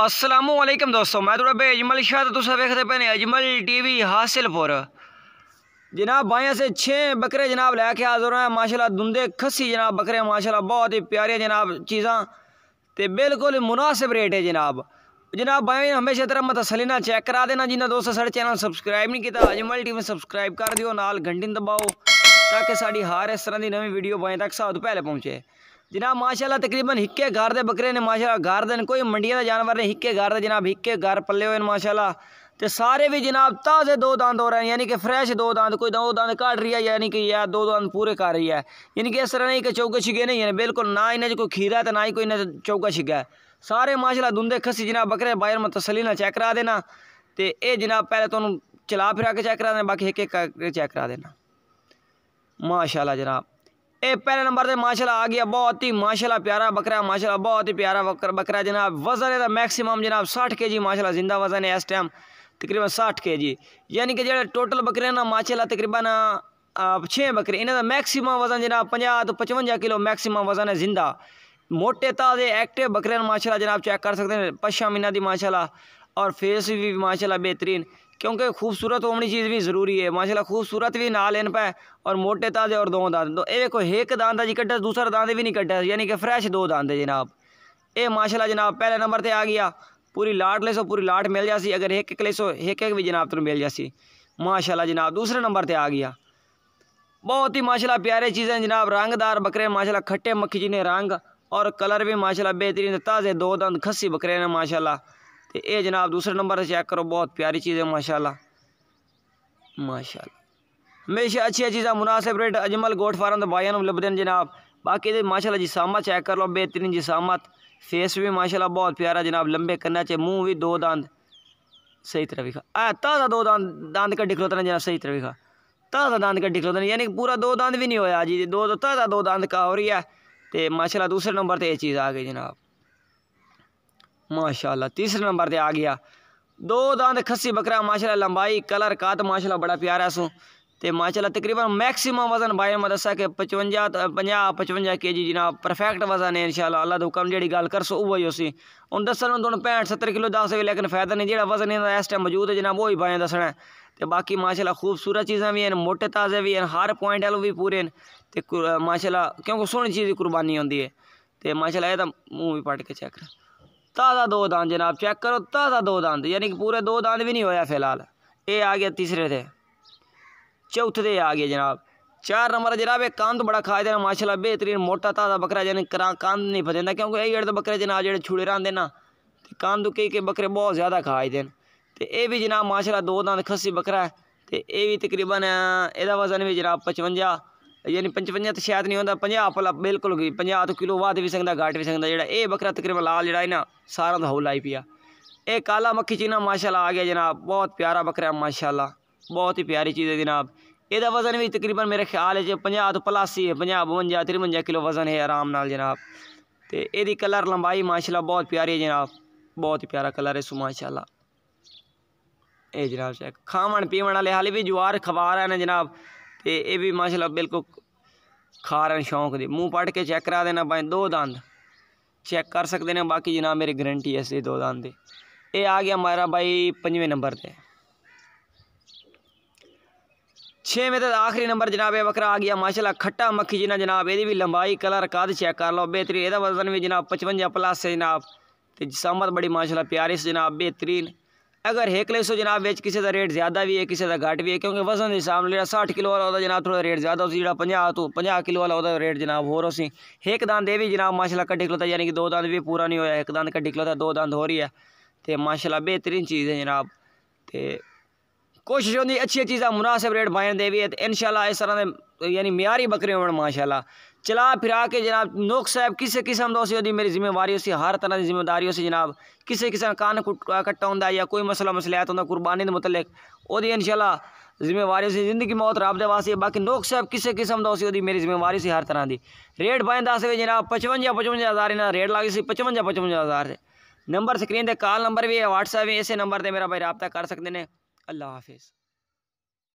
السلام علیکم دوستو میں تھوڑا بے اجمل شاہ ویختے پہ اجمل ٹی وی حاصل پور جناب بائیں سے چھ بکرے جناب لے کے حاضر ہیں ماشاءاللہ دندے کھسی جناب بکرے ماشاءاللہ بہت ہی پیارے جناب چیزاں تے بالکل مناسب ریٹ ہے جناب جناب بائیں ہمیشہ طرح متسلی نہ چیک کرا دینا جنہیں دوست سارے چینل سبسکرائب نہیں کیتا اجمل ٹی وی سبسکرائب کر دیو نال گھنٹی دباؤ تاکہ ساری ہر اس طرح کی نویں ویڈیو بائیں تک سب پہلے پہنچے جناب ماشاءاللہ تقریباً ہکے گھر کے بکرے نے ماشاءاللہ اللہ گھر کوئی منڈی جانور نے ہکے گھر کے جناب ہکے گھر پلے ہوئے ماشاءاللہ تے سارے بھی جناب تازے دو داند ہو رہے ہیں یعنی کہ فریش دو داند کوئی دو داند کٹ رہی ہے یعنی کہ یہ دو داند پورے کر رہی ہے یعنی کہ اس طرح نہیں کہ چوگ شیگے نہیں ہیں بالکل نہھیرا نہ ہی کوئی ان چوگ ہے سارے ماشاءاللہ دندے کھسی جناب بکرے باہر تسلی چیک کرا دینا تے اے جناب پہلے تو چلا پھرا کے چیک کرا دینا باقی کر کے چیک کرا دینا ماشاءاللہ جناب اے پہلے نمبر سے ماشاءاللہ آ گیا بہت ہی ماشاءاللہ پیارا بکرا ماشاءاللہ بہت ہی پیارا بکرا جناب وزن ہے میکسیمم جناب ساٹھ کے جی ماشاءاللہ زندہ وزن ہے اس ٹائم تقریباً ساٹھ کے جی یعنی کہ ٹوٹل بکرے نا تقریبا تقریباً چھ بکرے انہیں میکسیمم وزن جناب پنجاہ تو پچونجا کلو میکسیمم وزن ہے زندہ موٹے تازے ایکٹے بکرے ماشاءاللہ جناب چیک کر سکتے ہیں پشامین دی ماشاءاللہ اور فیس بھی ماشاءاللہ بہترین کیونکہ خوبصورت ہونی چیز بھی ضروری ہے ماشاءاللہ خوبصورت بھی نہ لین پائے اور موٹے تازے اور دو دان تو اے ایک دان جی کٹے دوسرا دان بھی نہیں کٹے یعنی کہ فریش دو دان جناب اے ماشاءاللہ جناب پہلے نمبر تے آ گیا پوری لاٹ لے سو پوری لاٹ مل جاسی اگر ایک ایک لے سو ایک ایک بھی جناب تھی مل جاسی ماشاءاللہ جناب دوسرے نمبر تے آ گیا بہت ہی ماشاءاللہ پیارے چیزیں جناب رنگ دار بکرے ماشاءاللہ کھٹے مکھی مکھ جی نے رنگ اور کلر بھی ماشاءاللہ بہترین تازے دو دند کھسی بکرے ماشاء ماشاءاللہ تو اے جناب دوسرے نمبر سے چیک کرو بہت پیاری چیز ہے ماشاءاللہ ماشاءاللہ ہمیشہ اچھی چیزاں مناسب ریٹ اجمل گوٹ فارم لبدین جناب باقی ماشاءاللہ جی جسامت چیک کر لو بہترین جی سامت فیس بھی ماشاءاللہ بہت پیارا جناب لمبے کرنا چاہے منہ بھی دو داند صحیح طرح طرف تازہ دو دند دند کلوتے نا جناب صحیح طرح خا تازہ دند کا ڈکھلوتا یعنی پورا دو داند بھی نہیں ہوا جی دو تازہ دو کا ہو رہی ہے ماشاء ماشاءاللہ دوسرے نمبر تے یہ چیز آ گئی جناب ماشاءاللہ تیسرے نمبر آ گیا دو داند کسی بکرا ماشاءاللہ لمبائی کلر کات ماشاءاللہ بڑا پیارا سو تے ماشاءاللہ تقریبا میکسیمم وزن بائیں دسا کے پچونجا پنجا پچونجا کے جی جناب پرفیکٹ وزن ہے انشاءاللہ اللہ ان شاء اللہ اللہ تو گیارس اوسی ہوں دس دونوں پینٹ ستر کلو دس لیکن فائدہ نہیں جیڑا وزن ہے اس ٹائم موجود ہے جناب وہی بھائی دسنا ہے تے باقی ماشاءاللہ خوبصورت چیزیں بھی ہیں موٹے تازے بھی ہیں ہر پوائنٹ بھی پورے ہیں تے ماشاءاللہ کیونکہ سونی چیز کی قربانی ہوندی ہے تے ماشاء یہ بھی پٹ کے چیک کر تازہ دو داند جناب چیک کرو تازہ دو داند یعنی کہ پورے دو داند بھی نہیں ہویا فی الحال یہ آ گئے تیسرے تھے چوتے دے آ گئے جناب چار نمبر جناب ایک کند بڑا کھا ماشا بہترین موٹا تازہ بکرا ہے یعنی کند نہیں فسٹ بکرے جناب جڑے چھڑے کئی کندے بکرے بہت زیادہ کھا دناب ماشا دو دان کسی بکرا ہے اے بھی تقریباً یہ وزن بھی جناب پچوجہ ਯਾਨੀ 55 ਤੇ ਸ਼ਾਇਦ ਨਹੀਂ ਹੁੰਦਾ 50 ਪਲਾ ਬਿਲਕੁਲ ਗਈ 50 ਤੋਂ ਕਿਲੋ ਵਾਧ ਵੀ ਸਕਦਾ ਘਾਟ ਵੀ ਸਕਦਾ ਜਿਹੜਾ ਇਹ ਬਕਰਾ ਤਕਰੀਬਨ ਲਾਲ ਜਿਹੜਾ ਹੈ ਨਾ ਸਾਰਾ ਦਾ ਹੌਲ ਆਈ ਪਿਆ ਇਹ ਕਾਲਾ ਮੱਖੀ ਚੀਨਾ ਮਾਸ਼ਾਅੱਲਾ ਆ ਗਿਆ ਜਨਾਬ ਬਹੁਤ ਪਿਆਰਾ ਬਕਰਾ ਮਾਸ਼ਾਅੱਲਾ ਬਹੁਤ ਹੀ ਪਿਆਰੀ ਚੀਜ਼ ਹੈ ਜਨਾਬ ਇਹਦਾ ਵਜ਼ਨ ਵੀ ਤਕਰੀਬਨ ਮੇਰੇ ਖਿਆਲ ਹੈ ਜੇ 50 ਤੋਂ ਪਲੱਸ ਹੀ ਹੈ 50 52 53 ਕਿਲੋ ਵਜ਼ਨ ਹੈ ਆਰਾਮ ਨਾਲ ਜਨਾਬ ਤੇ ਇਹਦੀ ਕਲਰ ਲੰਬਾਈ ਮਾਸ਼ਾਅੱਲਾ ਬਹੁਤ ਪਿਆਰੀ ਹੈ ਜਨਾਬ ਬਹੁਤ ਹੀ ਪਿਆਰਾ ਕਲਰ ਹੈ ਸੁ ਮਾਸ਼ਾਅੱਲਾ ਇਹ ਜਨਾਬ ਚੈੱਕ ਖਾਣ ਪੀਣ ਵਾਲੇ ਹਾਲੇ ਵੀ ਜਵਾਰ ਖਵਾਰ ਹੈ ਨਾ ਜਨਾਬ یہ ماشا بالکل خار ہے شوق کے موہ پڑھ کے چیک کرا دیں دو دند چیک کر سکتے ہیں باقی جناب میری گارنٹی ہے اسے دو دان دے اے آ گیا ہمارا بھائی پنجویں نمبر تے چھویں چھ آخری نمبر جناب یہ بکرا آ گیا ماشا کھٹا مکھی جنا جناب یہ بھی لمبائی کلر کد چیک کر لو بہترین یہ وزن بھی جناب پچوجہ پلس ہے جناب سمت بڑی ماشا پیاری سے جناب بہترین اگر ہیکلے سو جناب ویچ کسی دا ریٹ زیادہ بھی ہے کسی دا گھٹ بھی ہے کیونکہ وزن کے حساب سے ساٹھ کلو والا ہوتا جناب تھوڑا ریٹ زیادہ ہوا پناہ ٹو پہا کلو والا ہوتا ریٹ جناب ہو رہا سی ایک دان دے بھی جناب ماشاءاللہ کٹ کٹی کلو یعنی دو دان بھی پورا نہیں ہوا ایک دند کٹی کلوتا دو دان دند رہی ہے تے ماشاءاللہ بہترین چیز ہے جناب تے کوشش ہوتی اچھی چیزاں مناسب ریٹ بائن دے بھی ہے انشاءاللہ اس طرح کے یعنی معیاری بکرے ہو ماشاءاللہ چلا پھرا کے جناب نوک صاحب کسی قسم دی میری ذمہ واری ہر طرح ذمہ داری ہوتی جناب کسی کسے کان کٹا ہوں یا کوئی مسئلہ ہوں دا قربانی دے متعلق او دی انشاءاللہ ذمہ واری سی زندگی موت بہت دے واسطے باقی نوک صاحب کسی قسم دوسری ہوتی دی میری ذمہ واری سی ہر طرح دی ریٹ بائن دا کے جناب پچونجہ پچوجہ ہزار یہاں ریٹ سی پچونجا پچوجہ ہزار دے نمبر سکرین دے کال نمبر بھی ہے ایپ بھی اسی نمبر پہ میرا بھائی رابطہ کر سکتے ہیں اللہ حافظ